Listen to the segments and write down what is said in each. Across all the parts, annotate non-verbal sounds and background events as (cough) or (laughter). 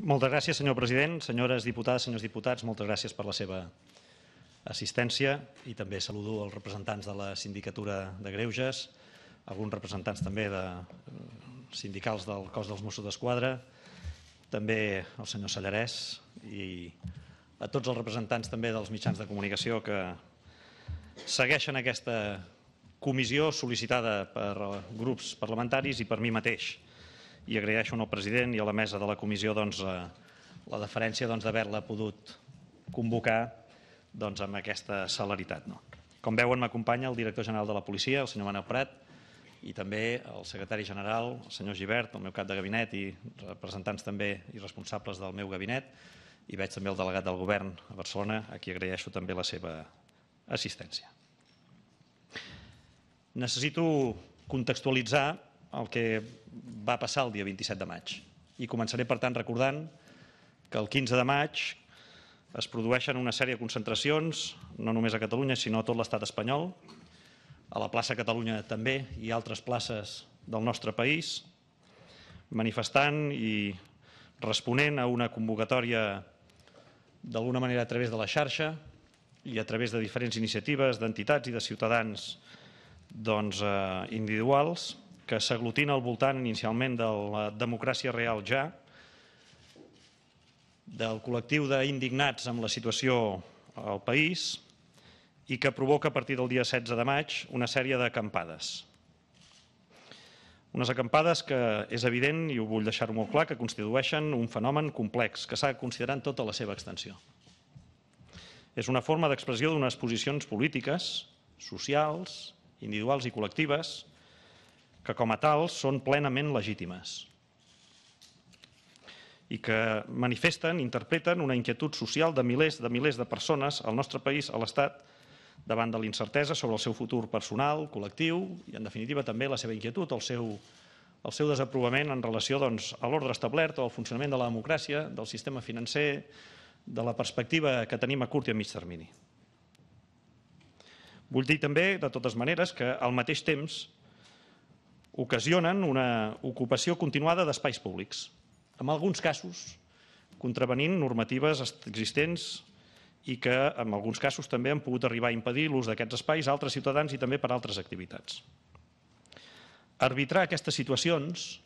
Moltes gràcies, senyor president, senyores diputades, senyors diputats, moltes gràcies per la seva assistència i també saludo els representants de la sindicatura de Greuges, alguns representants també de eh, sindicals del cos dels Mossos d'Esquadra, també el senyor Sallarès i a tots els representants també dels mitjans de comunicació que segueixen aquesta comissió sol·licitada per eh, grups parlamentaris i per mi mateix i agraeixo al president i a la mesa de la comissió doncs, eh, la deferència doncs, d'haver-la doncs, pogut convocar doncs, amb aquesta celeritat. No? Com veuen, m'acompanya el director general de la policia, el senyor Manel Prat, i també el secretari general, el senyor Givert, el meu cap de gabinet i representants també i responsables del meu gabinet, i veig també el delegat del govern a Barcelona, a qui agraeixo també la seva assistència. Necessito contextualitzar el que va passar el dia 27 de maig. I començaré, per tant, recordant que el 15 de maig es produeixen una sèrie de concentracions, no només a Catalunya, sinó a tot l'estat espanyol, a la plaça Catalunya també i altres places del nostre país, manifestant i responent a una convocatòria d'alguna manera a través de la xarxa i a través de diferents iniciatives d'entitats i de ciutadans doncs, eh, individuals, que s'aglutina al voltant inicialment de la democràcia real ja, del col·lectiu d'indignats amb la situació al país i que provoca a partir del dia 16 de maig una sèrie d'acampades. Unes acampades que és evident, i ho vull deixar molt clar, que constitueixen un fenomen complex que s'ha de considerar en tota la seva extensió. És una forma d'expressió d'unes posicions polítiques, socials, individuals i col·lectives que com a tals són plenament legítimes i que manifesten, interpreten una inquietud social de milers de milers de persones al nostre país, a l'Estat, davant de la incertesa sobre el seu futur personal, col·lectiu i, en definitiva, també la seva inquietud, el seu, el seu desaprovament en relació doncs, a l'ordre establert o al funcionament de la democràcia, del sistema financer, de la perspectiva que tenim a curt i a mig termini. Vull dir també, de totes maneres, que al mateix temps ocasionen una ocupació continuada d'espais públics, en alguns casos contravenint normatives existents i que en alguns casos també han pogut arribar a impedir l'ús d'aquests espais a altres ciutadans i també per a altres activitats. Arbitrar aquestes situacions,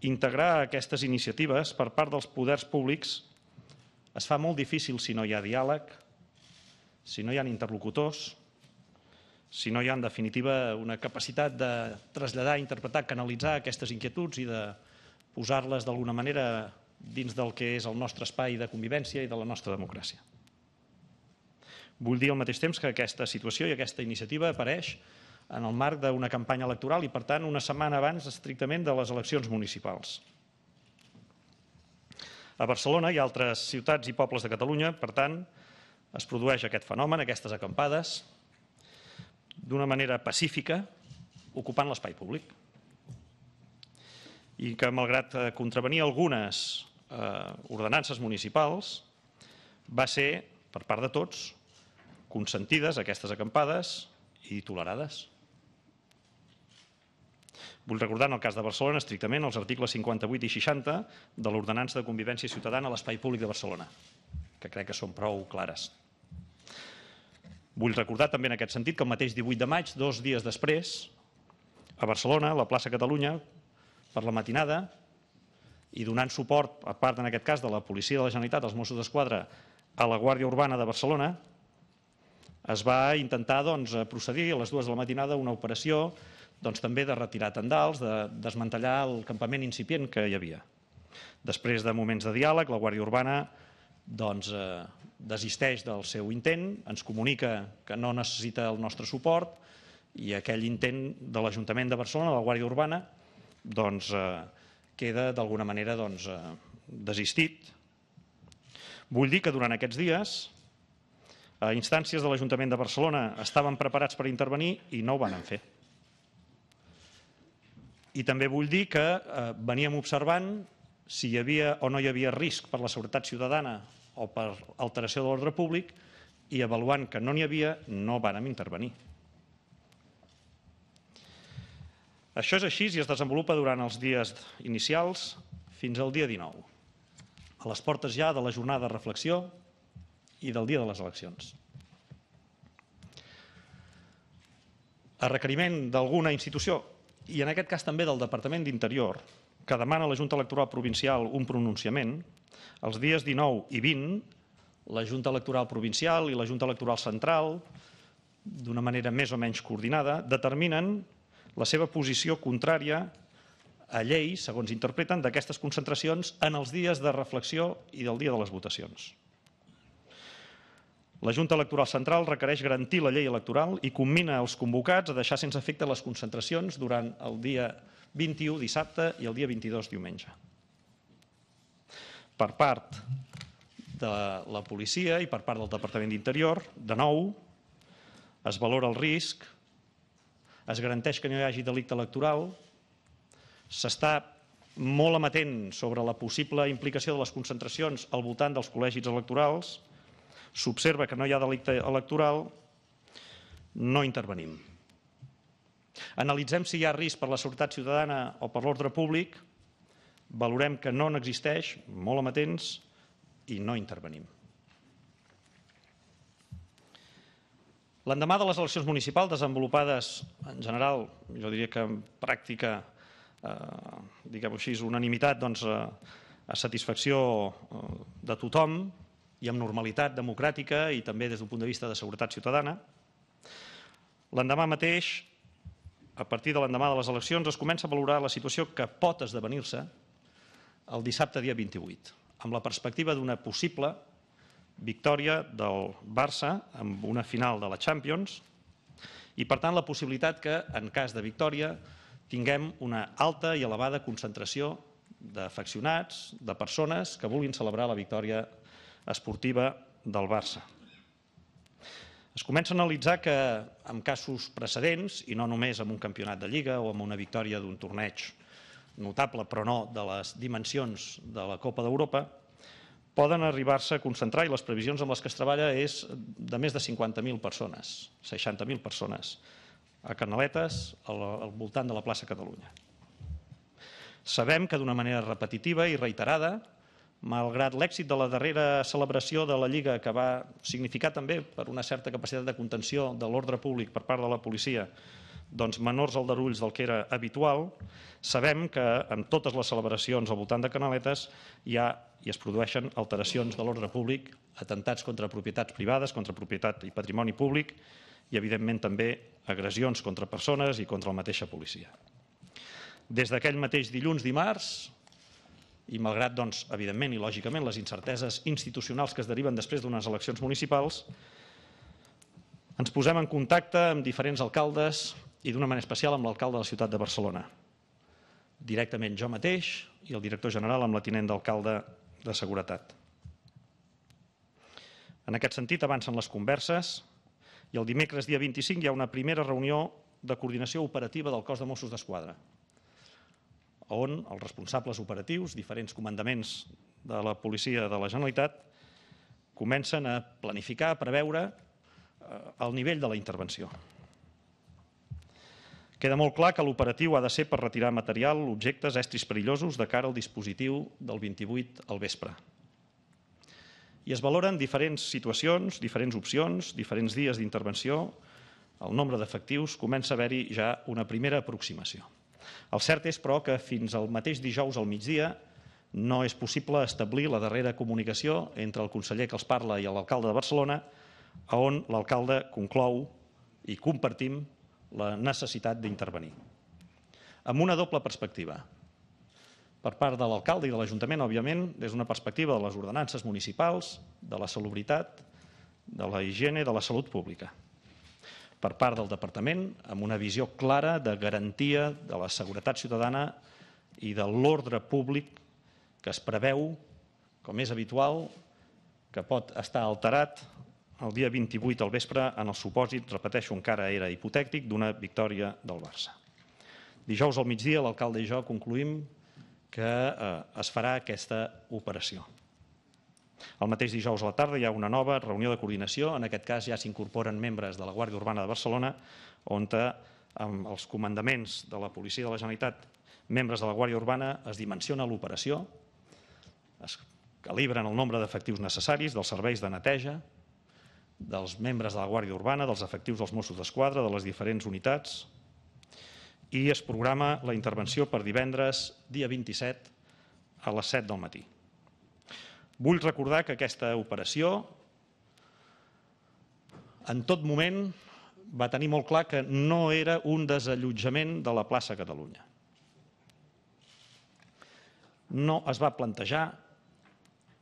integrar aquestes iniciatives per part dels poders públics es fa molt difícil si no hi ha diàleg, si no hi ha interlocutors, si no hi ha, en definitiva, una capacitat de traslladar, interpretar, canalitzar aquestes inquietuds i de posar-les d'alguna manera dins del que és el nostre espai de convivència i de la nostra democràcia. Vull dir al mateix temps que aquesta situació i aquesta iniciativa apareix en el marc d'una campanya electoral i, per tant, una setmana abans estrictament de les eleccions municipals. A Barcelona i altres ciutats i pobles de Catalunya, per tant, es produeix aquest fenomen, aquestes acampades, d'una manera pacífica ocupant l'espai públic i que, malgrat eh, contravenir algunes eh, ordenances municipals, va ser, per part de tots, consentides aquestes acampades i tolerades. Vull recordar, en el cas de Barcelona, estrictament els articles 58 i 60 de l'Ordenança de Convivència Ciutadana a l'Espai Públic de Barcelona, que crec que són prou clares. Vull recordar també en aquest sentit que el mateix 18 de maig, dos dies després, a Barcelona, a la plaça Catalunya, per la matinada, i donant suport, a part en aquest cas de la policia de la Generalitat, els Mossos d'Esquadra, a la Guàrdia Urbana de Barcelona, es va intentar doncs, procedir a les dues de la matinada una operació doncs, també de retirar tendals, de desmantellar el campament incipient que hi havia. Després de moments de diàleg, la Guàrdia Urbana doncs, eh, desisteix del seu intent, ens comunica que no necessita el nostre suport i aquell intent de l'Ajuntament de Barcelona, de la Guàrdia Urbana, doncs, eh, queda d'alguna manera doncs, eh, desistit. Vull dir que durant aquests dies, a eh, instàncies de l'Ajuntament de Barcelona, estaven preparats per intervenir i no ho van fer. I també vull dir que eh, veníem observant si hi havia o no hi havia risc per la seguretat ciutadana o per alteració de l'ordre públic i avaluant que no n'hi havia, no vàrem intervenir. Això és així i es desenvolupa durant els dies inicials fins al dia 19, a les portes ja de la jornada de reflexió i del dia de les eleccions. A requeriment d'alguna institució, i en aquest cas també del Departament d'Interior, que demana a la Junta Electoral Provincial un pronunciament, els dies 19 i 20, la Junta Electoral Provincial i la Junta Electoral Central, d'una manera més o menys coordinada, determinen la seva posició contrària a llei, segons interpreten, d'aquestes concentracions en els dies de reflexió i del dia de les votacions. La Junta Electoral Central requereix garantir la llei electoral i commina els convocats a deixar sense efecte les concentracions durant el dia 21 dissabte i el dia 22 diumenge per part de la policia i per part del Departament d'Interior, de nou, es valora el risc, es garanteix que no hi hagi delicte electoral, s'està molt amatent sobre la possible implicació de les concentracions al voltant dels col·legis electorals, s'observa que no hi ha delicte electoral, no intervenim. Analitzem si hi ha risc per la seguretat ciutadana o per l'ordre públic, valorem que no n'existeix, molt amatents, i no intervenim. L'endemà de les eleccions municipals, desenvolupades en general, jo diria que en pràctica, eh, diguem-ho així, unanimitat, doncs, eh, a satisfacció eh, de tothom i amb normalitat democràtica i també des d'un punt de vista de seguretat ciutadana. L'endemà mateix, a partir de l'endemà de les eleccions, es comença a valorar la situació que pot esdevenir-se el dissabte dia 28, amb la perspectiva d'una possible victòria del Barça amb una final de la Champions i, per tant, la possibilitat que, en cas de victòria, tinguem una alta i elevada concentració d'afeccionats, de persones que vulguin celebrar la victòria esportiva del Barça. Es comença a analitzar que, en casos precedents, i no només amb un campionat de Lliga o amb una victòria d'un torneig notable però no de les dimensions de la Copa d'Europa, poden arribar-se a concentrar, i les previsions amb les que es treballa és de més de 50.000 persones, 60.000 persones, a Canaletes, al, al voltant de la plaça Catalunya. Sabem que d'una manera repetitiva i reiterada, malgrat l'èxit de la darrera celebració de la Lliga, que va significar també per una certa capacitat de contenció de l'ordre públic per part de la policia, doncs, menors aldarulls del que era habitual, sabem que en totes les celebracions al voltant de Canaletes hi ha i es produeixen alteracions de l'ordre públic, atentats contra propietats privades, contra propietat i patrimoni públic i, evidentment, també agressions contra persones i contra la mateixa policia. Des d'aquell mateix dilluns, dimarts, i malgrat, doncs, evidentment i lògicament, les incerteses institucionals que es deriven després d'unes eleccions municipals, ens posem en contacte amb diferents alcaldes, i d'una manera especial amb l'alcalde de la ciutat de Barcelona. Directament jo mateix i el director general amb la tinent d'alcalde de Seguretat. En aquest sentit, avancen les converses i el dimecres dia 25 hi ha una primera reunió de coordinació operativa del cos de Mossos d'Esquadra, on els responsables operatius, diferents comandaments de la policia de la Generalitat, comencen a planificar, a preveure eh, el nivell de la intervenció. Queda molt clar que l'operatiu ha de ser per retirar material, objectes, estris perillosos de cara al dispositiu del 28 al vespre. I es valoren diferents situacions, diferents opcions, diferents dies d'intervenció. El nombre d'efectius comença a haver-hi ja una primera aproximació. El cert és, però, que fins al mateix dijous al migdia no és possible establir la darrera comunicació entre el conseller que els parla i l'alcalde de Barcelona, a on l'alcalde conclou i compartim la necessitat d'intervenir. Amb una doble perspectiva. Per part de l'alcalde i de l'Ajuntament, òbviament, des d'una perspectiva de les ordenances municipals, de la salubritat, de la higiene, de la salut pública. Per part del Departament, amb una visió clara de garantia de la seguretat ciutadana i de l'ordre públic que es preveu, com és habitual, que pot estar alterat el dia 28 al vespre en el supòsit, repeteixo, encara era hipotètic, d'una victòria del Barça. Dijous al migdia l'alcalde i jo concluïm que eh, es farà aquesta operació. El mateix dijous a la tarda hi ha una nova reunió de coordinació, en aquest cas ja s'incorporen membres de la Guàrdia Urbana de Barcelona, on eh, amb els comandaments de la Policia de la Generalitat, membres de la Guàrdia Urbana, es dimensiona l'operació, es calibren el nombre d'efectius necessaris dels serveis de neteja, dels membres de la Guàrdia Urbana, dels efectius dels Mossos d'Esquadra, de les diferents unitats, i es programa la intervenció per divendres, dia 27, a les 7 del matí. Vull recordar que aquesta operació en tot moment va tenir molt clar que no era un desallotjament de la plaça Catalunya. No es va plantejar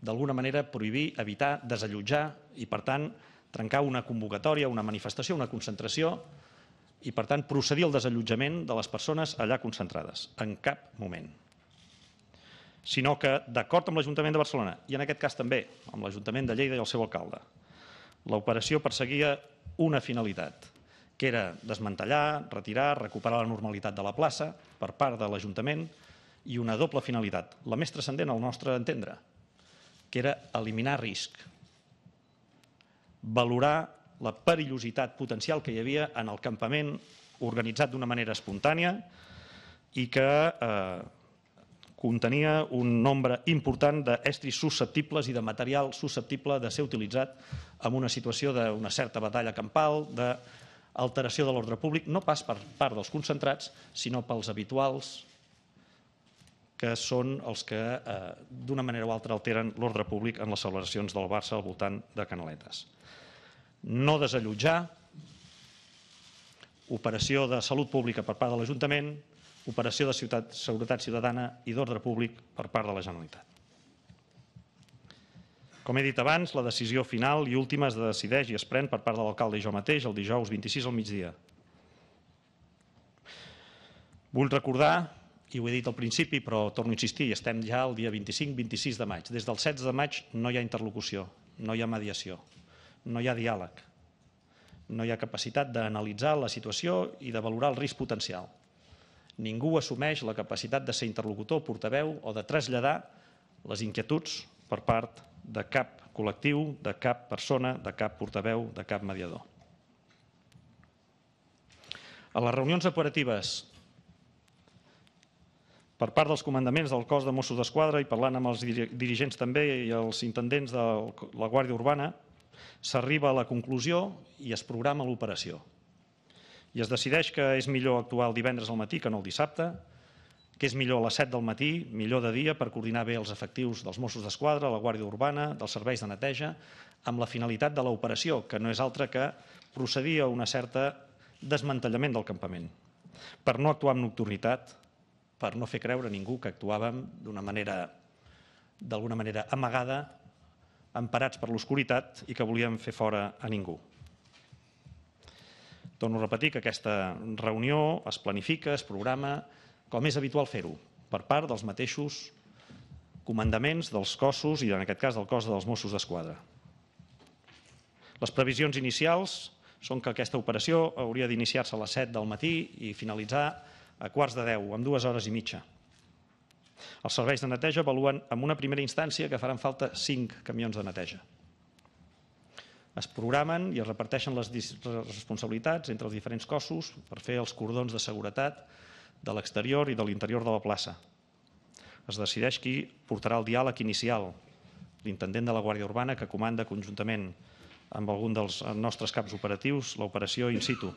d'alguna manera prohibir, evitar, desallotjar i, per tant, trencar una convocatòria, una manifestació, una concentració i, per tant, procedir al desallotjament de les persones allà concentrades, en cap moment. Sinó que, d'acord amb l'Ajuntament de Barcelona, i en aquest cas també amb l'Ajuntament de Lleida i el seu alcalde, l'operació perseguia una finalitat, que era desmantellar, retirar, recuperar la normalitat de la plaça per part de l'Ajuntament i una doble finalitat, la més transcendent al nostre entendre, que era eliminar risc, valorar la perillositat potencial que hi havia en el campament organitzat d'una manera espontània i que eh, contenia un nombre important d'estris susceptibles i de material susceptible de ser utilitzat en una situació d'una certa batalla campal, d'alteració de l'ordre públic, no pas per part dels concentrats, sinó pels habituals, que són els que eh, d'una manera o altra alteren l'ordre públic en les celebracions del Barça al voltant de Canaletes no desallotjar, operació de salut pública per part de l'Ajuntament, operació de ciutat, seguretat ciutadana i d'ordre públic per part de la Generalitat. Com he dit abans, la decisió final i última es decideix i es pren per part de l'alcalde i jo mateix el dijous 26 al migdia. Vull recordar, i ho he dit al principi, però torno a insistir, estem ja el dia 25-26 de maig. Des del 16 de maig no hi ha interlocució, no hi ha mediació no hi ha diàleg. No hi ha capacitat d'analitzar la situació i de valorar el risc potencial. Ningú assumeix la capacitat de ser interlocutor, portaveu o de traslladar les inquietuds per part de cap col·lectiu, de cap persona, de cap portaveu, de cap mediador. A les reunions operatives per part dels comandaments del cos de Mossos d'Esquadra i parlant amb els dirigents també i els intendents de la Guàrdia Urbana, s'arriba a la conclusió i es programa l'operació. I es decideix que és millor actuar el divendres al matí que no el dissabte, que és millor a les 7 del matí, millor de dia, per coordinar bé els efectius dels Mossos d'Esquadra, la Guàrdia Urbana, dels serveis de neteja, amb la finalitat de l'operació, que no és altra que procedir a una certa desmantellament del campament, per no actuar amb nocturnitat, per no fer creure a ningú que actuàvem d'una manera d'alguna manera amagada emparats per l'oscuritat i que volien fer fora a ningú. Torno a repetir que aquesta reunió es planifica, es programa, com és habitual fer-ho, per part dels mateixos comandaments dels cossos i en aquest cas del cos dels Mossos d'Esquadra. Les previsions inicials són que aquesta operació hauria d'iniciar-se a les 7 del matí i finalitzar a quarts de 10, amb dues hores i mitja. Els serveis de neteja avaluen en una primera instància que faran falta 5 camions de neteja. Es programen i es reparteixen les responsabilitats entre els diferents cossos per fer els cordons de seguretat de l'exterior i de l'interior de la plaça. Es decideix qui portarà el diàleg inicial, l'intendent de la Guàrdia Urbana que comanda conjuntament amb algun dels nostres caps operatius l'operació in situ.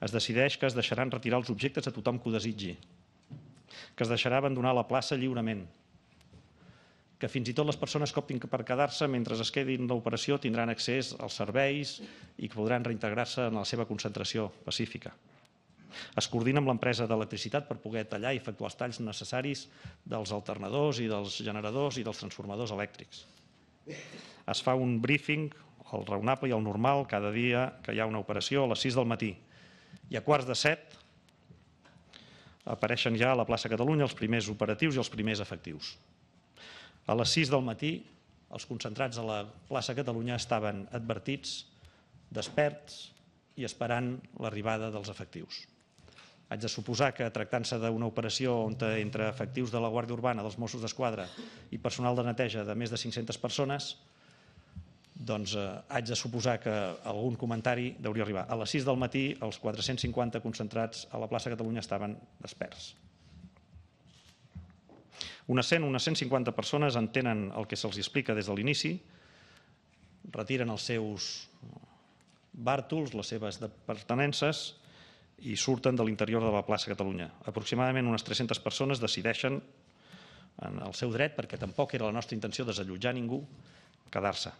Es decideix que es deixaran retirar els objectes a tothom que ho desitgi, que es deixarà abandonar la plaça lliurement, que fins i tot les persones que optin per quedar-se mentre es quedin l'operació tindran accés als serveis i que podran reintegrar-se en la seva concentració pacífica. Es coordina amb l'empresa d'electricitat per poder tallar i efectuar els talls necessaris dels alternadors i dels generadors i dels transformadors elèctrics. Es fa un briefing, el raonable i el normal, cada dia que hi ha una operació a les 6 del matí. I a quarts de 7 apareixen ja a la plaça Catalunya els primers operatius i els primers efectius. A les 6 del matí, els concentrats a la plaça Catalunya estaven advertits, desperts i esperant l'arribada dels efectius. Haig de suposar que, tractant-se d'una operació on entre efectius de la Guàrdia Urbana, dels Mossos d'Esquadra i personal de neteja de més de 500 persones, doncs eh, haig de suposar que algun comentari deuria arribar. A les 6 del matí els 450 concentrats a la plaça Catalunya estaven desperts. Unes 100, unes 150 persones entenen el que se'ls explica des de l'inici, retiren els seus bàrtols, les seves pertenences, i surten de l'interior de la plaça Catalunya. Aproximadament unes 300 persones decideixen en el seu dret, perquè tampoc era la nostra intenció desallotjar ningú, quedar-se.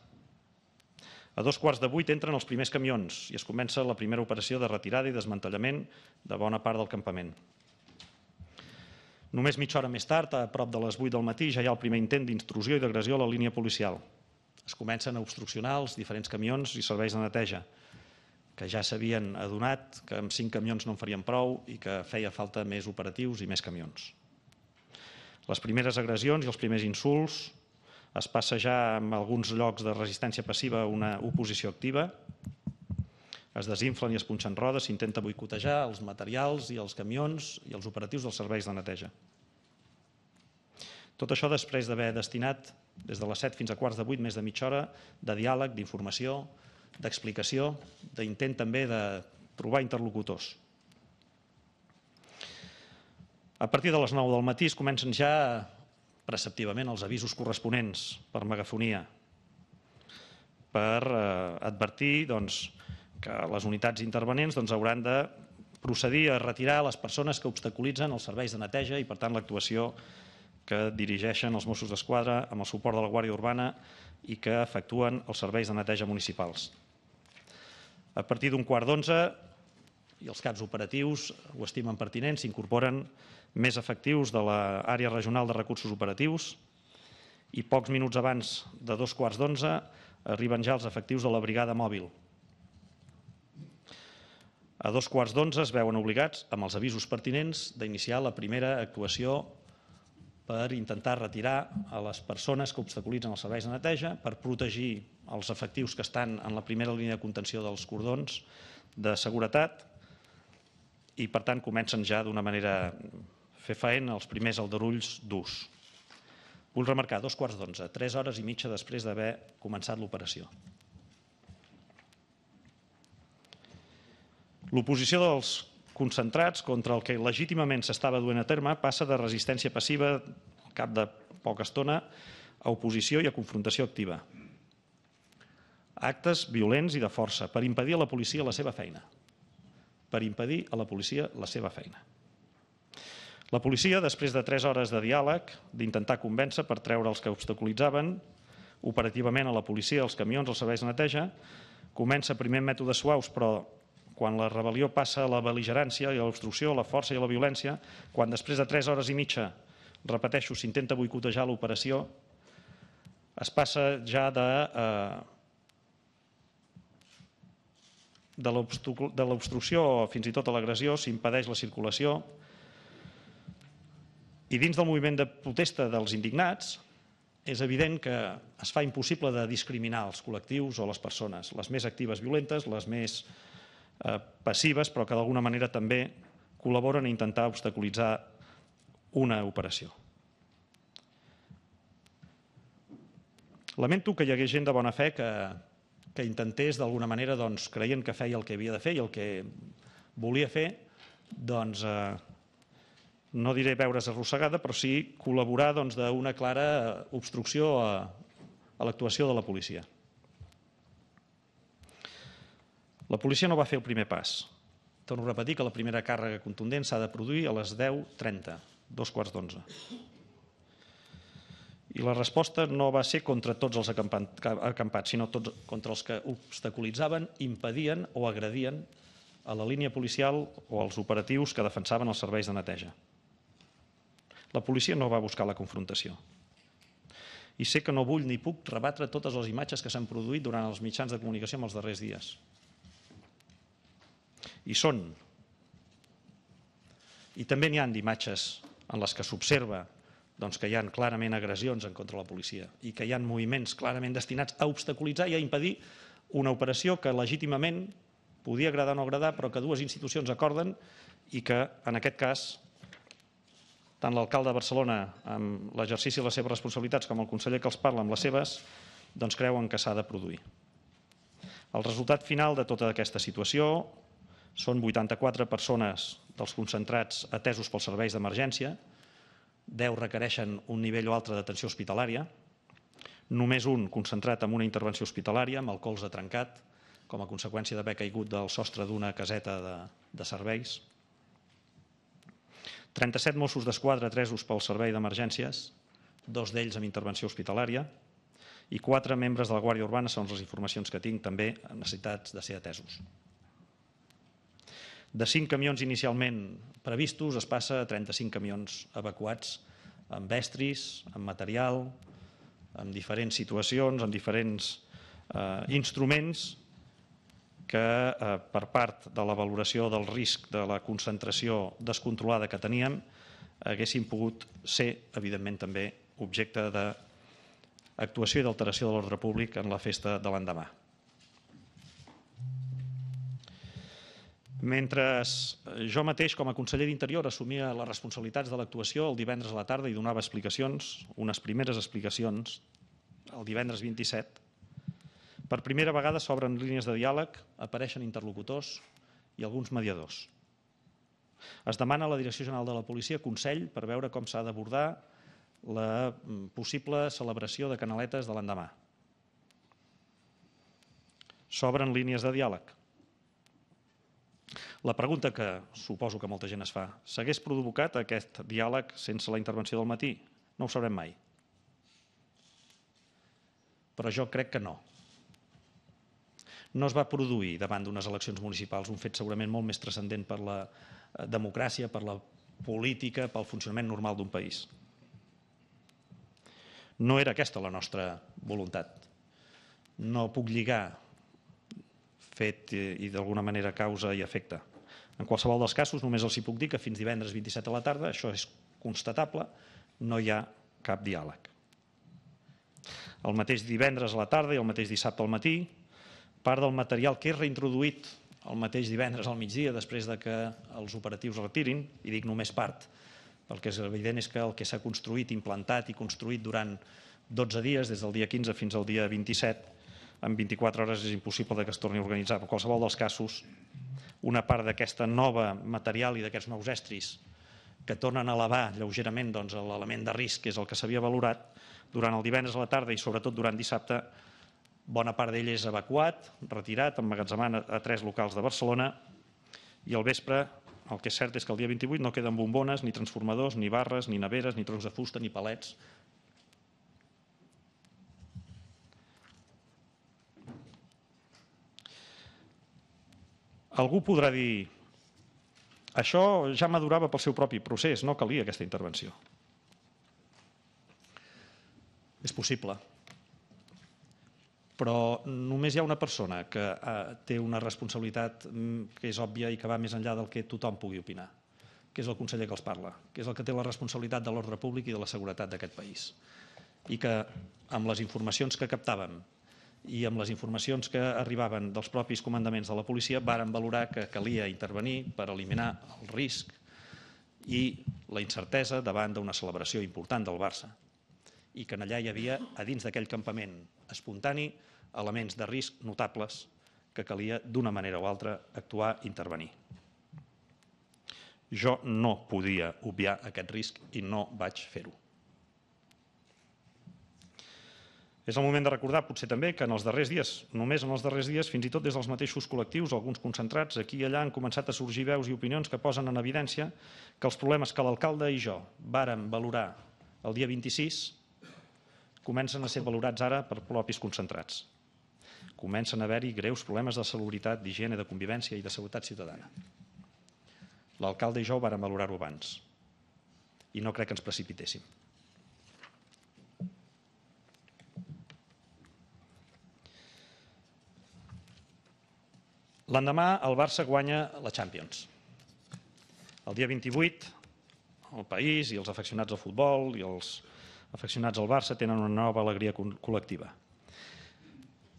A dos quarts de vuit entren els primers camions i es comença la primera operació de retirada i desmantellament de bona part del campament. Només mitja hora més tard, a prop de les 8 del matí, ja hi ha el primer intent d'intrusió i d'agressió a la línia policial. Es comencen a obstruccionar els diferents camions i serveis de neteja, que ja s'havien adonat que amb cinc camions no en farien prou i que feia falta més operatius i més camions. Les primeres agressions i els primers insults es passa ja en alguns llocs de resistència passiva a una oposició activa, es desinflen i es punxen rodes, s'intenta boicotejar els materials i els camions i els operatius dels serveis de neteja. Tot això després d'haver destinat des de les 7 fins a quarts de 8 més de mitja hora de diàleg, d'informació, d'explicació, d'intent també de trobar interlocutors. A partir de les 9 del matí es comencen ja preceptivament els avisos corresponents per megafonia per eh, advertir doncs, que les unitats intervenents doncs, hauran de procedir a retirar les persones que obstaculitzen els serveis de neteja i, per tant, l'actuació que dirigeixen els Mossos d'Esquadra amb el suport de la Guàrdia Urbana i que efectuen els serveis de neteja municipals. A partir d'un quart d'onze i els CAPs operatius ho estimen pertinent, s'incorporen més efectius de l'àrea regional de recursos operatius i pocs minuts abans de dos quarts d'onze arriben ja els efectius de la brigada mòbil. A dos quarts d'onze es veuen obligats, amb els avisos pertinents, d'iniciar la primera actuació per intentar retirar a les persones que obstaculitzen els serveis de neteja, per protegir els efectius que estan en la primera línia de contenció dels cordons de seguretat i per tant comencen ja d'una manera a fer faena els primers aldarulls durs. Vull remarcar dos quarts d'onze, tres hores i mitja després d'haver començat l'operació. L'oposició dels concentrats contra el que legítimament s'estava duent a terme passa de resistència passiva al cap de poca estona a oposició i a confrontació activa. Actes violents i de força per impedir a la policia la seva feina per impedir a la policia la seva feina. La policia, després de tres hores de diàleg, d'intentar convèncer per treure els que obstaculitzaven, operativament a la policia, els camions, els serveis de neteja, comença primer amb mètodes suaus, però quan la rebel·lió passa a la beligerància i a l'obstrucció, a la força i a la violència, quan després de tres hores i mitja, repeteixo, s'intenta boicotejar l'operació, es passa ja de eh, de l'obstrucció o fins i tot a l'agressió s'impedeix la circulació i dins del moviment de protesta dels indignats és evident que es fa impossible de discriminar els col·lectius o les persones, les més actives violentes, les més eh, passives, però que d'alguna manera també col·laboren a intentar obstaculitzar una operació. Lamento que hi hagués gent de bona fe que que intentés d'alguna manera, doncs, creient que feia el que havia de fer i el que volia fer, doncs, eh, no diré veure's arrossegada, però sí col·laborar doncs, d'una doncs, clara obstrucció a, a l'actuació de la policia. La policia no va fer el primer pas. Torno a repetir que la primera càrrega contundent s'ha de produir a les 10.30, dos quarts d'onze. I la resposta no va ser contra tots els acampats, sinó tots, contra els que obstaculitzaven, impedien o agredien a la línia policial o als operatius que defensaven els serveis de neteja. La policia no va buscar la confrontació. I sé que no vull ni puc rebatre totes les imatges que s'han produït durant els mitjans de comunicació en els darrers dies. I són. I també n'hi han d'imatges en les que s'observa doncs que hi han clarament agressions en contra la policia i que hi han moviments clarament destinats a obstaculitzar i a impedir una operació que legítimament podia agradar o no agradar, però que dues institucions acorden i que, en aquest cas, tant l'alcalde de Barcelona amb l'exercici de les seves responsabilitats com el conseller que els parla amb les seves, doncs creuen que s'ha de produir. El resultat final de tota aquesta situació són 84 persones dels concentrats atesos pels serveis d'emergència, 10 requereixen un nivell o altre d'atenció hospitalària, només un concentrat amb una intervenció hospitalària, amb el colze trencat, com a conseqüència d'haver caigut del sostre d'una caseta de, de serveis. 37 Mossos d'Esquadra tresos pel servei d'emergències, dos d'ells amb intervenció hospitalària, i quatre membres de la Guàrdia Urbana, segons les informacions que tinc, també necessitats de ser atesos. De 5 camions inicialment previstos es passa a 35 camions evacuats amb estris, amb material, amb diferents situacions, amb diferents eh, instruments que eh, per part de la valoració del risc de la concentració descontrolada que teníem haguessin pogut ser, evidentment, també objecte d'actuació i d'alteració de l'ordre públic en la festa de l'endemà. Mentre eh, jo mateix, com a conseller d'Interior, assumia les responsabilitats de l'actuació el divendres a la tarda i donava explicacions, unes primeres explicacions, el divendres 27, per primera vegada s'obren línies de diàleg, apareixen interlocutors i alguns mediadors. Es demana a la Direcció General de la Policia consell per veure com s'ha d'abordar la mm, possible celebració de canaletes de l'endemà. S'obren línies de diàleg. La pregunta que suposo que molta gent es fa, s'hagués provocat aquest diàleg sense la intervenció del matí? No ho sabrem mai. Però jo crec que no. No es va produir davant d'unes eleccions municipals un fet segurament molt més transcendent per la eh, democràcia, per la política, pel funcionament normal d'un país. No era aquesta la nostra voluntat. No puc lligar fet i, eh, i d'alguna manera causa i efecte. En qualsevol dels casos, només els hi puc dir que fins divendres 27 a la tarda, això és constatable, no hi ha cap diàleg. El mateix divendres a la tarda i el mateix dissabte al matí, part del material que és reintroduït el mateix divendres al migdia, després de que els operatius retirin, i dic només part, el que és evident és que el que s'ha construït, implantat i construït durant 12 dies, des del dia 15 fins al dia 27, en 24 hores és impossible de que es torni a organitzar. en qualsevol dels casos, una part d'aquesta nova material i d'aquests nous estris que tornen a elevar lleugerament doncs, l'element de risc, que és el que s'havia valorat, durant el divendres a la tarda i sobretot durant dissabte, bona part d'ell és evacuat, retirat, emmagatzemant a tres locals de Barcelona i al vespre el que és cert és que el dia 28 no queden bombones, ni transformadors, ni barres, ni neveres, ni troncs de fusta, ni palets, Algú podrà dir això ja madurava pel seu propi procés, no calia aquesta intervenció. És possible. Però només hi ha una persona que eh, té una responsabilitat mm, que és òbvia i que va més enllà del que tothom pugui opinar, que és el conseller que els parla, que és el que té la responsabilitat de l'ordre públic i de la seguretat d'aquest país. I que amb les informacions que captàvem i amb les informacions que arribaven dels propis comandaments de la policia varen valorar que calia intervenir per eliminar el risc i la incertesa davant d'una celebració important del Barça i que allà hi havia, a dins d'aquell campament espontani, elements de risc notables que calia d'una manera o altra actuar, i intervenir. Jo no podia obviar aquest risc i no vaig fer-ho. És el moment de recordar, potser també, que en els darrers dies, només en els darrers dies, fins i tot des dels mateixos col·lectius, alguns concentrats, aquí i allà han començat a sorgir veus i opinions que posen en evidència que els problemes que l'alcalde i jo vàrem valorar el dia 26 comencen a ser valorats ara per propis concentrats. Comencen a haver-hi greus problemes de salubritat, d'higiene, de convivència i de seguretat ciutadana. L'alcalde i jo ho vàrem valorar-ho abans i no crec que ens precipitéssim. L'endemà el Barça guanya la Champions. El dia 28 el país i els afeccionats al futbol i els afeccionats al Barça tenen una nova alegria co col·lectiva.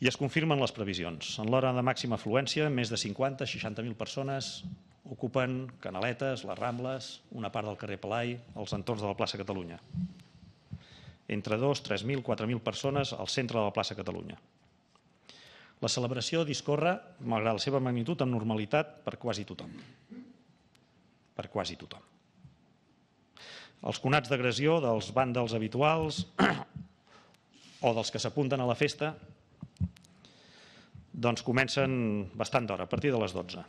I es confirmen les previsions. En l'hora de màxima afluència, més de 50-60.000 persones ocupen Canaletes, les Rambles, una part del carrer Palai, els entorns de la plaça Catalunya. Entre 2, 3.000, 4.000 persones al centre de la plaça Catalunya. La celebració discorre, malgrat la seva magnitud, amb normalitat per quasi tothom. Per quasi tothom. Els conats d'agressió dels vàndals habituals (clears throat) o dels que s'apunten a la festa doncs comencen bastant d'hora, a partir de les 12.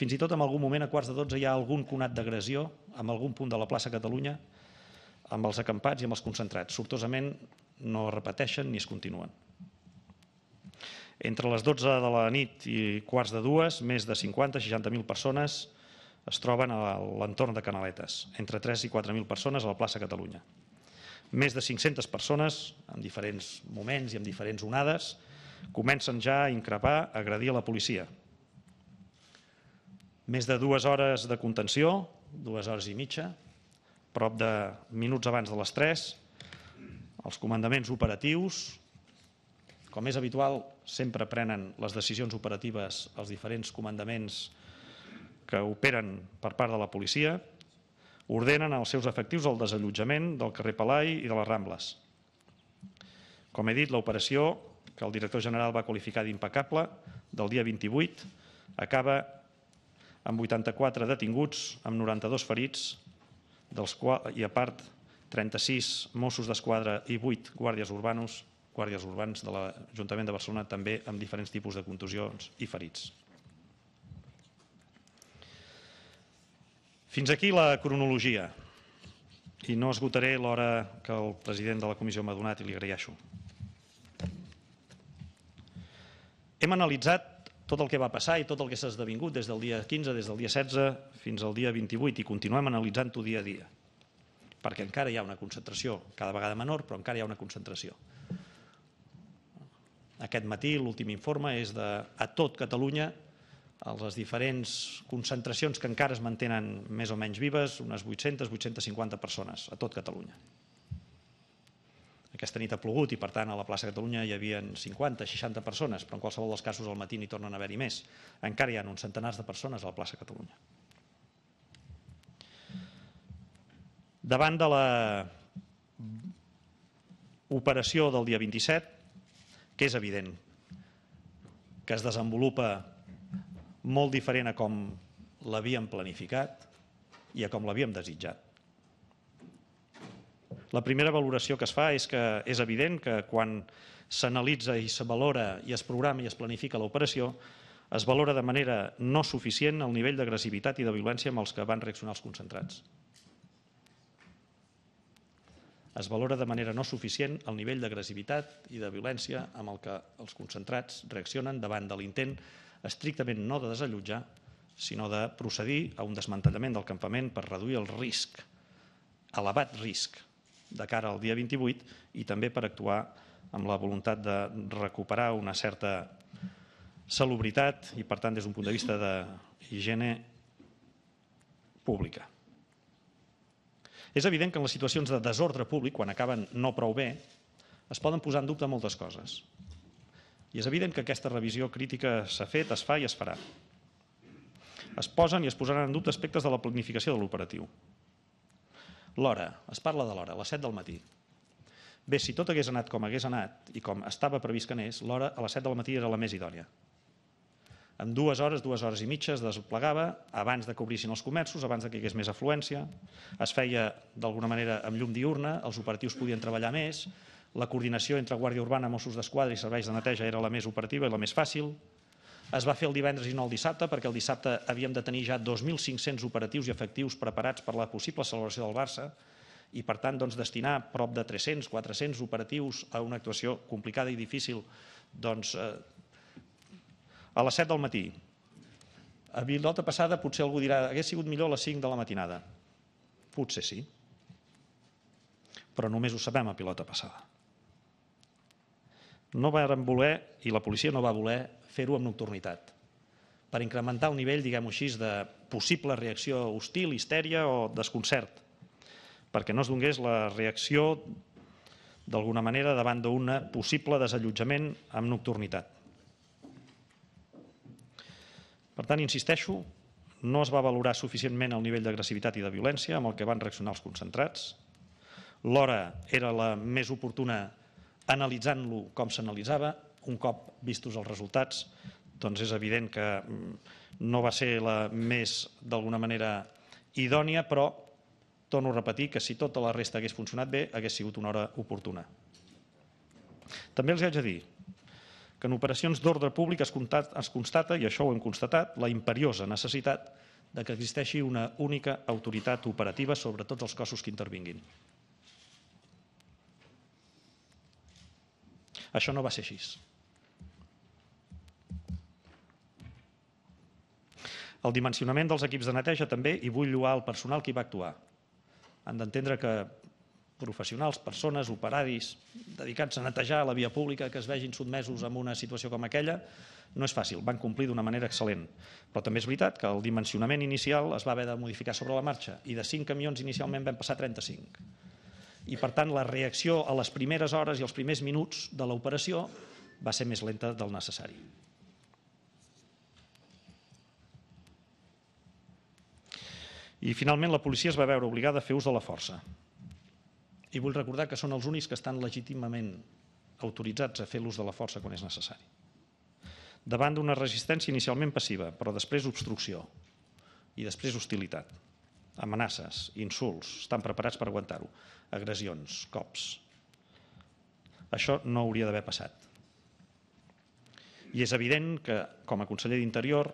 Fins i tot en algun moment a quarts de 12 hi ha algun conat d'agressió en algun punt de la plaça Catalunya amb els acampats i amb els concentrats. Sortosament no es repeteixen ni es continuen. Entre les 12 de la nit i quarts de dues, més de 50-60.000 persones es troben a l'entorn de Canaletes, entre 3 i 4.000 persones a la plaça Catalunya. Més de 500 persones, en diferents moments i en diferents onades, comencen ja a increpar, a agredir a la policia. Més de dues hores de contenció, dues hores i mitja, prop de minuts abans de les 3, els comandaments operatius com és habitual, sempre prenen les decisions operatives els diferents comandaments que operen per part de la policia, ordenen als seus efectius el desallotjament del carrer Palai i de les Rambles. Com he dit, l'operació, que el director general va qualificar d'impecable, del dia 28, acaba amb 84 detinguts, amb 92 ferits, dels quals, i a part 36 Mossos d'Esquadra i 8 guàrdies urbanos guàrdies urbans de l'Ajuntament de Barcelona també amb diferents tipus de contusions i ferits. Fins aquí la cronologia i no esgotaré l'hora que el president de la comissió m'ha donat i li agraeixo. Hem analitzat tot el que va passar i tot el que s'ha esdevingut des del dia 15, des del dia 16 fins al dia 28 i continuem analitzant-ho dia a dia perquè encara hi ha una concentració, cada vegada menor, però encara hi ha una concentració. Aquest matí l'últim informe és de a tot Catalunya les diferents concentracions que encara es mantenen més o menys vives, unes 800-850 persones a tot Catalunya. Aquesta nit ha plogut i, per tant, a la plaça Catalunya hi havia 50-60 persones, però en qualsevol dels casos al matí n'hi tornen a haver-hi més. Encara hi ha uns centenars de persones a la plaça Catalunya. Davant de la operació del dia 27, que és evident que es desenvolupa molt diferent a com l'havíem planificat i a com l'havíem desitjat. La primera valoració que es fa és que és evident que quan s'analitza i se valora i es programa i es planifica l'operació, es valora de manera no suficient el nivell d'agressivitat i de violència amb els que van reaccionar els concentrats es valora de manera no suficient el nivell d'agressivitat i de violència amb el que els concentrats reaccionen davant de l'intent estrictament no de desallotjar, sinó de procedir a un desmantellament del campament per reduir el risc, elevat risc, de cara al dia 28 i també per actuar amb la voluntat de recuperar una certa salubritat i, per tant, des d'un punt de vista d'higiene pública. És evident que en les situacions de desordre públic, quan acaben no prou bé, es poden posar en dubte moltes coses. I és evident que aquesta revisió crítica s'ha fet, es fa i es farà. Es posen i es posaran en dubte aspectes de la planificació de l'operatiu. L'hora, es parla de l'hora, a les 7 del matí. Bé, si tot hagués anat com hagués anat i com estava previst que anés, l'hora a les 7 del matí era la més idònia en dues hores, dues hores i mitja es desplegava abans de que obrissin els comerços, abans de que hi hagués més afluència, es feia d'alguna manera amb llum diurna, els operatius podien treballar més, la coordinació entre Guàrdia Urbana, Mossos d'Esquadra i serveis de neteja era la més operativa i la més fàcil, es va fer el divendres i no el dissabte, perquè el dissabte havíem de tenir ja 2.500 operatius i efectius preparats per la possible celebració del Barça, i per tant doncs, destinar prop de 300, 400 operatius a una actuació complicada i difícil doncs, eh, a les 7 del matí. A Vilota passada potser algú dirà hagués sigut millor a les 5 de la matinada. Potser sí. Però només ho sabem a pilota passada. No varen voler, i la policia no va voler, fer-ho amb nocturnitat per incrementar el nivell, diguem-ho així, de possible reacció hostil, histèria o desconcert, perquè no es donés la reacció d'alguna manera davant d'un possible desallotjament amb nocturnitat. Per tant, insisteixo, no es va valorar suficientment el nivell d'agressivitat i de violència amb el que van reaccionar els concentrats. L'hora era la més oportuna analitzant-lo com s'analitzava. Un cop vistos els resultats, doncs és evident que mm, no va ser la més, d'alguna manera, idònia, però torno a repetir que si tota la resta hagués funcionat bé, hagués sigut una hora oportuna. També els haig de dir que en operacions d'ordre públic es, es constata, i això ho hem constatat, la imperiosa necessitat de que existeixi una única autoritat operativa sobre tots els cossos que intervinguin. Això no va ser així. El dimensionament dels equips de neteja també, i vull lluar el personal que hi va actuar. Han d'entendre que professionals, persones, operaris, dedicats a netejar la via pública que es vegin sotmesos en una situació com aquella, no és fàcil, van complir d'una manera excel·lent. Però també és veritat que el dimensionament inicial es va haver de modificar sobre la marxa i de 5 camions inicialment vam passar 35. I per tant la reacció a les primeres hores i els primers minuts de l'operació va ser més lenta del necessari. I finalment la policia es va veure obligada a fer ús de la força. I vull recordar que són els únics que estan legítimament autoritzats a fer l'ús de la força quan és necessari. Davant d'una resistència inicialment passiva, però després obstrucció i després hostilitat, amenaces, insults, estan preparats per aguantar-ho, agressions, cops. Això no hauria d'haver passat. I és evident que, com a conseller d'Interior,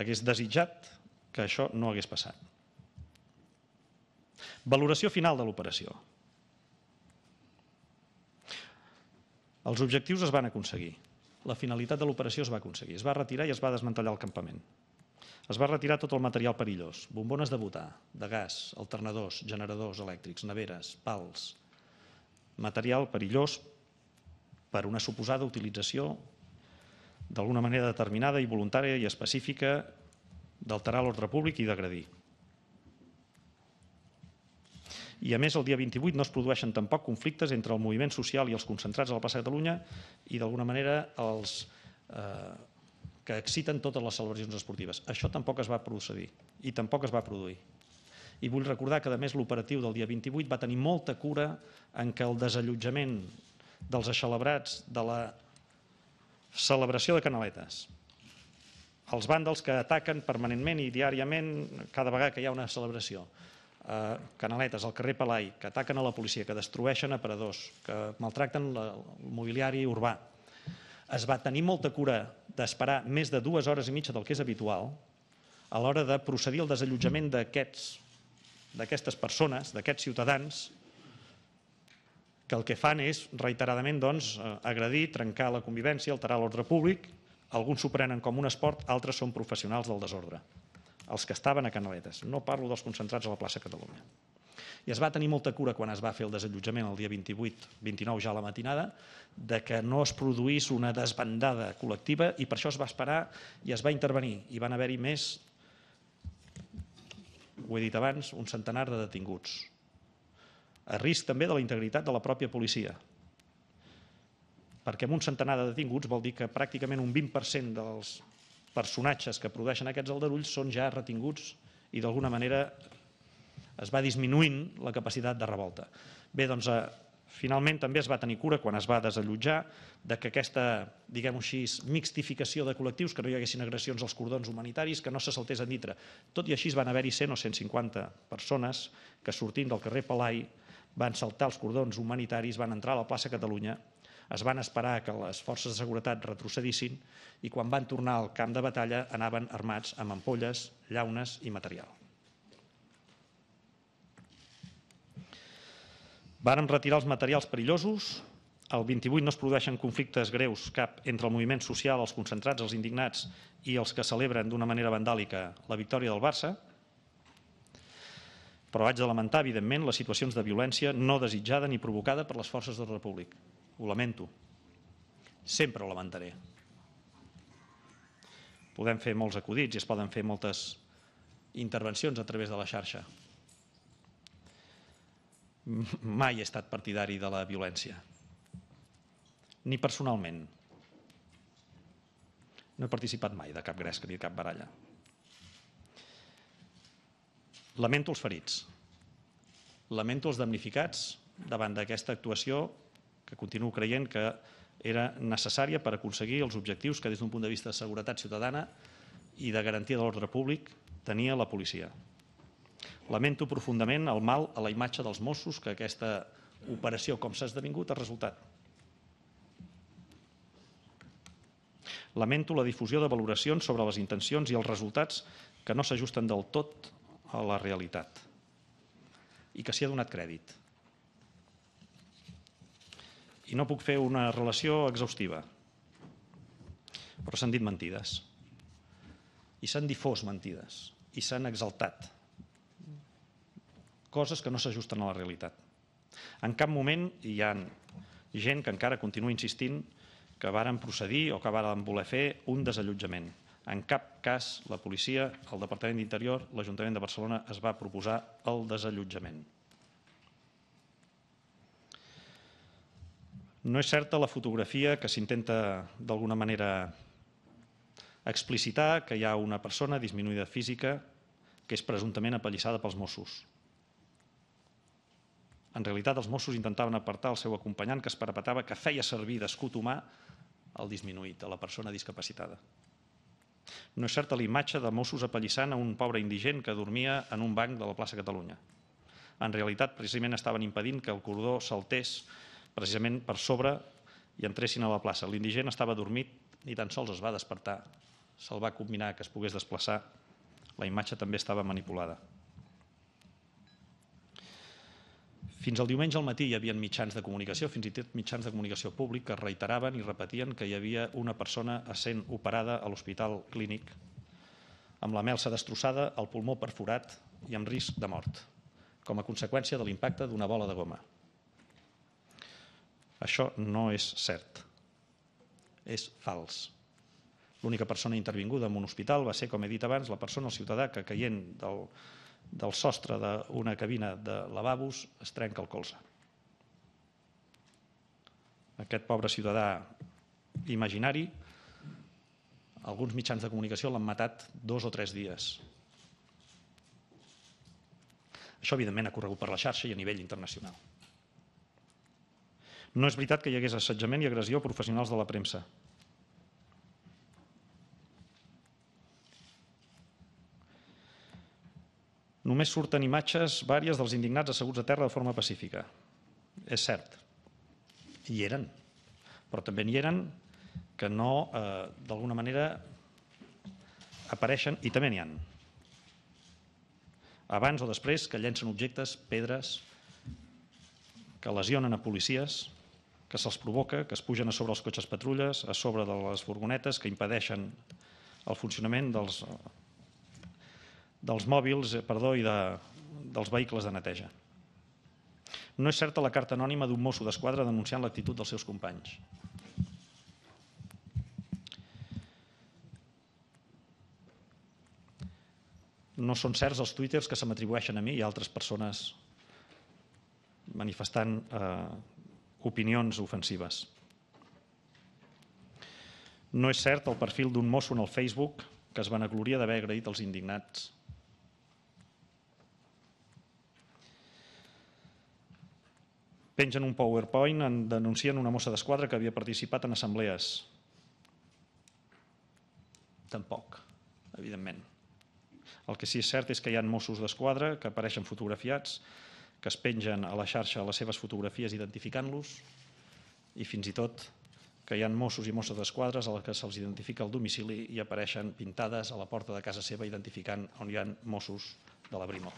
hagués desitjat que això no hagués passat. Valoració final de l'operació. Els objectius es van aconseguir. La finalitat de l'operació es va aconseguir. Es va retirar i es va desmantellar el campament. Es va retirar tot el material perillós, bombones de butà, de gas, alternadors, generadors elèctrics, neveres, pals, material perillós per una suposada utilització d'alguna manera determinada i voluntària i específica d'alterar l'ordre públic i d'agredir. I a més, el dia 28 no es produeixen tampoc conflictes entre el moviment social i els concentrats a la plaça de Catalunya i d'alguna manera els eh, que exciten totes les celebracions esportives. Això tampoc es va procedir i tampoc es va produir. I vull recordar que, a més, l'operatiu del dia 28 va tenir molta cura en que el desallotjament dels aixelebrats de la celebració de canaletes, els vàndals que ataquen permanentment i diàriament cada vegada que hi ha una celebració, Eh, canaletes al carrer Palai, que ataquen a la policia, que destrueixen aparadors, que maltracten el mobiliari urbà. Es va tenir molta cura d'esperar més de dues hores i mitja del que és habitual a l'hora de procedir al desallotjament d'aquestes persones, d'aquests ciutadans, que el que fan és reiteradament doncs, eh, agredir, trencar la convivència, alterar l'ordre públic, alguns s'ho prenen com un esport, altres són professionals del desordre els que estaven a Canaletes. No parlo dels concentrats a la plaça Catalunya. I es va tenir molta cura quan es va fer el desallotjament el dia 28, 29 ja a la matinada, de que no es produís una desbandada col·lectiva i per això es va esperar i es va intervenir. I van haver-hi més, ho he dit abans, un centenar de detinguts. A risc també de la integritat de la pròpia policia, perquè amb un centenar de detinguts vol dir que pràcticament un 20% dels personatges que produeixen aquests aldarulls són ja retinguts i d'alguna manera es va disminuint la capacitat de revolta. Bé, doncs, eh, finalment també es va tenir cura quan es va desallotjar de que aquesta, diguem-ho així, mixtificació de col·lectius, que no hi haguessin agressions als cordons humanitaris, que no se saltés a nitre. Tot i així van haver-hi 100 o 150 persones que sortint del carrer Palai van saltar els cordons humanitaris, van entrar a la plaça Catalunya es van esperar que les forces de seguretat retrocedissin i quan van tornar al camp de batalla anaven armats amb ampolles, llaunes i material. Vàrem retirar els materials perillosos, el 28 no es produeixen conflictes greus cap entre el moviment social, els concentrats, els indignats i els que celebren d'una manera vandàlica la victòria del Barça, però haig de lamentar, evidentment, les situacions de violència no desitjada ni provocada per les forces del Repúblic. Ho lamento. Sempre ho lamentaré. Podem fer molts acudits i es poden fer moltes intervencions a través de la xarxa. Mai he estat partidari de la violència. Ni personalment. No he participat mai de cap gresca ni de cap baralla. Lamento els ferits. Lamento els damnificats davant d'aquesta actuació que continuo creient que era necessària per aconseguir els objectius que des d'un punt de vista de seguretat ciutadana i de garantia de l'ordre públic tenia la policia. Lamento profundament el mal a la imatge dels Mossos que aquesta operació, com s'ha esdevingut, ha resultat. Lamento la difusió de valoracions sobre les intencions i els resultats que no s'ajusten del tot a la realitat i que s'hi ha donat crèdit i no puc fer una relació exhaustiva. Però s'han dit mentides. I s'han difós mentides. I s'han exaltat. Coses que no s'ajusten a la realitat. En cap moment hi ha gent que encara continua insistint que varen procedir o que varen voler fer un desallotjament. En cap cas la policia, el Departament d'Interior, l'Ajuntament de Barcelona es va proposar el desallotjament. No és certa la fotografia que s'intenta d'alguna manera explicitar que hi ha una persona disminuïda física que és presumptament apallissada pels Mossos. En realitat, els Mossos intentaven apartar el seu acompanyant que es parapetava que feia servir d'escut humà el disminuït, a la persona discapacitada. No és certa la imatge de Mossos apallissant a un pobre indigent que dormia en un banc de la plaça Catalunya. En realitat, precisament estaven impedint que el cordó saltés precisament per sobre i entressin a la plaça. L'indigent estava dormit i tan sols es va despertar. Se'l va combinar que es pogués desplaçar. La imatge també estava manipulada. Fins al diumenge al matí hi havia mitjans de comunicació, fins i tot mitjans de comunicació públic, que reiteraven i repetien que hi havia una persona sent operada a l'hospital clínic amb la melsa destrossada, el pulmó perforat i amb risc de mort, com a conseqüència de l'impacte d'una bola de goma. Això no és cert. És fals. L'única persona intervinguda en un hospital va ser, com he dit abans, la persona, el ciutadà, que caient del, del sostre d'una cabina de lavabos es trenca el colze. Aquest pobre ciutadà imaginari, alguns mitjans de comunicació l'han matat dos o tres dies. Això, evidentment, ha corregut per la xarxa i a nivell internacional. No és veritat que hi hagués assetjament i agressió a professionals de la premsa. Només surten imatges vàries dels indignats asseguts a terra de forma pacífica. És cert. Hi eren. Però també n'hi eren que no, eh, d'alguna manera, apareixen i també n'hi han. Abans o després que llencen objectes, pedres, que lesionen a policies, que se'ls provoca, que es pugen a sobre els cotxes patrulles, a sobre de les furgonetes, que impedeixen el funcionament dels, dels mòbils eh, perdó, i de, dels vehicles de neteja. No és certa la carta anònima d'un mosso d'esquadra denunciant l'actitud dels seus companys. No són certs els twitters que se m'atribueixen a mi i a altres persones manifestant eh, opinions ofensives. No és cert el perfil d'un mosso en el Facebook que es van glòria d'haver agraït els indignats. Pengen un PowerPoint en denuncien una mossa d'esquadra que havia participat en assemblees. Tampoc, evidentment. El que sí és cert és que hi ha Mossos d'Esquadra que apareixen fotografiats que es pengen a la xarxa les seves fotografies identificant-los i fins i tot que hi ha Mossos i Mossos d'Esquadres a les que se'ls identifica el domicili i apareixen pintades a la porta de casa seva identificant on hi ha Mossos de la Brimo.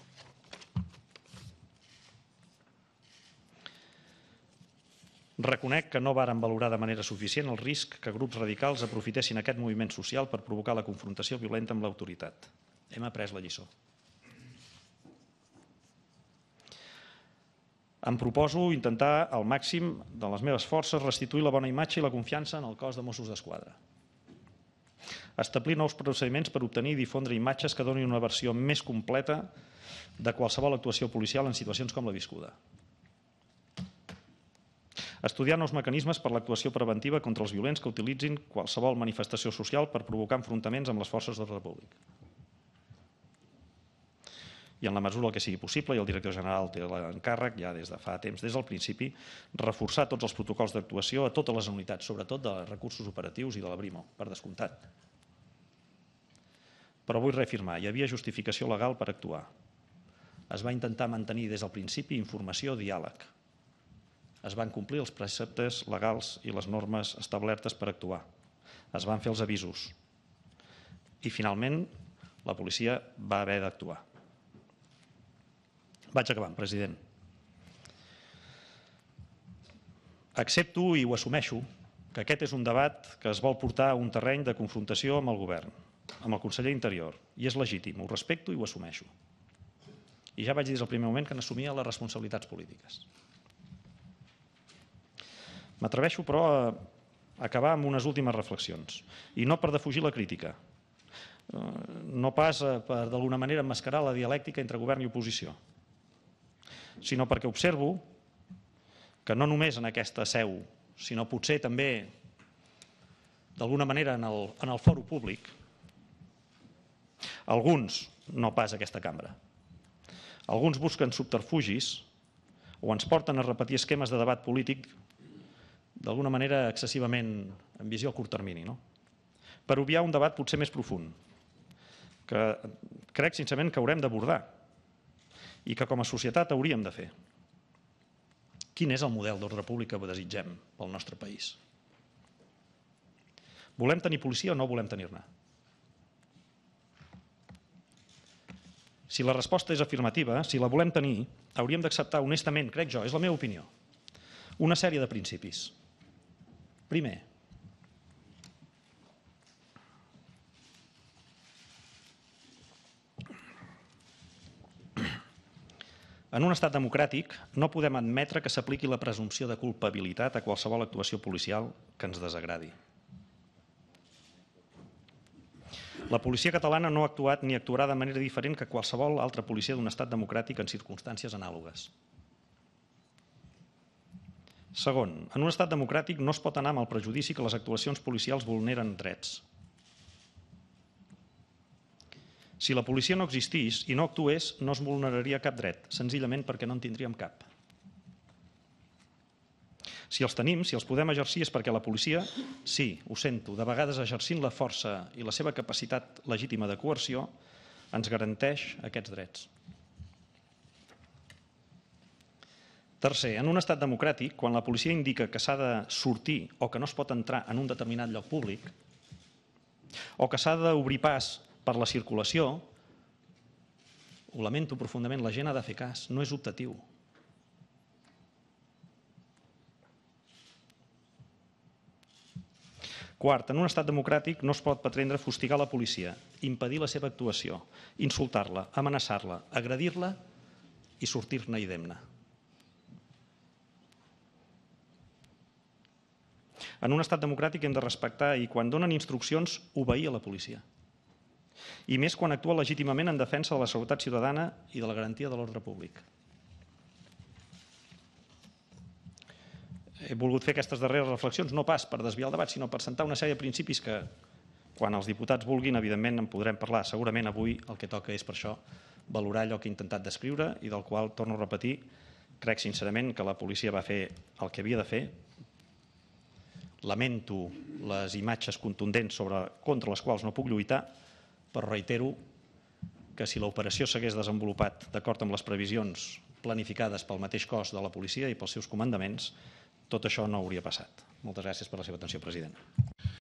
Reconec que no varen valorar de manera suficient el risc que grups radicals aprofitessin aquest moviment social per provocar la confrontació violenta amb l'autoritat. Hem après la lliçó. Em proposo intentar al màxim de les meves forces restituir la bona imatge i la confiança en el cos de Mossos d'Esquadra. Establir nous procediments per obtenir i difondre imatges que donin una versió més completa de qualsevol actuació policial en situacions com la viscuda. Estudiar nous mecanismes per l'actuació preventiva contra els violents que utilitzin qualsevol manifestació social per provocar enfrontaments amb les forces d'ordre públic i en la mesura que sigui possible, i el director general té l'encàrrec ja des de fa temps, des del principi, reforçar tots els protocols d'actuació a totes les unitats, sobretot de recursos operatius i de la BRIMO, per descomptat. Però vull reafirmar, hi havia justificació legal per actuar. Es va intentar mantenir des del principi informació o diàleg. Es van complir els preceptes legals i les normes establertes per actuar. Es van fer els avisos. I finalment, la policia va haver d'actuar. Vaig acabant, president. Accepto i ho assumeixo que aquest és un debat que es vol portar a un terreny de confrontació amb el govern, amb el conseller interior, i és legítim, ho respecto i ho assumeixo. I ja vaig dir des del primer moment que n'assumia les responsabilitats polítiques. M'atreveixo, però, a acabar amb unes últimes reflexions, i no per defugir la crítica, eh, no pas eh, per d'alguna manera emmascarar la dialèctica entre govern i oposició, sinó perquè observo que no només en aquesta seu, sinó potser també d'alguna manera en el, en el foro públic, alguns, no pas aquesta cambra, alguns busquen subterfugis o ens porten a repetir esquemes de debat polític d'alguna manera excessivament en visió a curt termini, no? per obviar un debat potser més profund, que crec sincerament que haurem d'abordar, i que com a societat hauríem de fer. Quin és el model d'ordre públic que desitgem pel nostre país? Volem tenir policia o no volem tenir-ne? Si la resposta és afirmativa, si la volem tenir, hauríem d'acceptar honestament, crec jo, és la meva opinió, una sèrie de principis. Primer, En un estat democràtic no podem admetre que s'apliqui la presumpció de culpabilitat a qualsevol actuació policial que ens desagradi. La policia catalana no ha actuat ni actuarà de manera diferent que qualsevol altra policia d'un estat democràtic en circumstàncies anàlogues. Segon, en un estat democràtic no es pot anar amb el prejudici que les actuacions policials vulneren drets, si la policia no existís i no actués, no es vulneraria cap dret, senzillament perquè no en tindríem cap. Si els tenim, si els podem exercir, és perquè la policia, sí, ho sento, de vegades exercint la força i la seva capacitat legítima de coerció, ens garanteix aquests drets. Tercer, en un estat democràtic, quan la policia indica que s'ha de sortir o que no es pot entrar en un determinat lloc públic, o que s'ha d'obrir pas per la circulació, ho lamento profundament, la gent ha de fer cas, no és optatiu. Quart, en un estat democràtic no es pot pretendre fustigar la policia, impedir la seva actuació, insultar-la, amenaçar-la, agredir-la i sortir-ne idemne. En un estat democràtic hem de respectar i quan donen instruccions, obeir a la policia i més quan actua legítimament en defensa de la seguretat ciutadana i de la garantia de l'ordre públic. He volgut fer aquestes darreres reflexions, no pas per desviar el debat, sinó per sentar una sèrie de principis que, quan els diputats vulguin, evidentment en podrem parlar. Segurament avui el que toca és per això valorar allò que he intentat descriure i del qual, torno a repetir, crec sincerament que la policia va fer el que havia de fer. Lamento les imatges contundents sobre, contra les quals no puc lluitar, però reitero que si l'operació s'hagués desenvolupat d'acord amb les previsions planificades pel mateix cos de la policia i pels seus comandaments, tot això no hauria passat. Moltes gràcies per la seva atenció, president.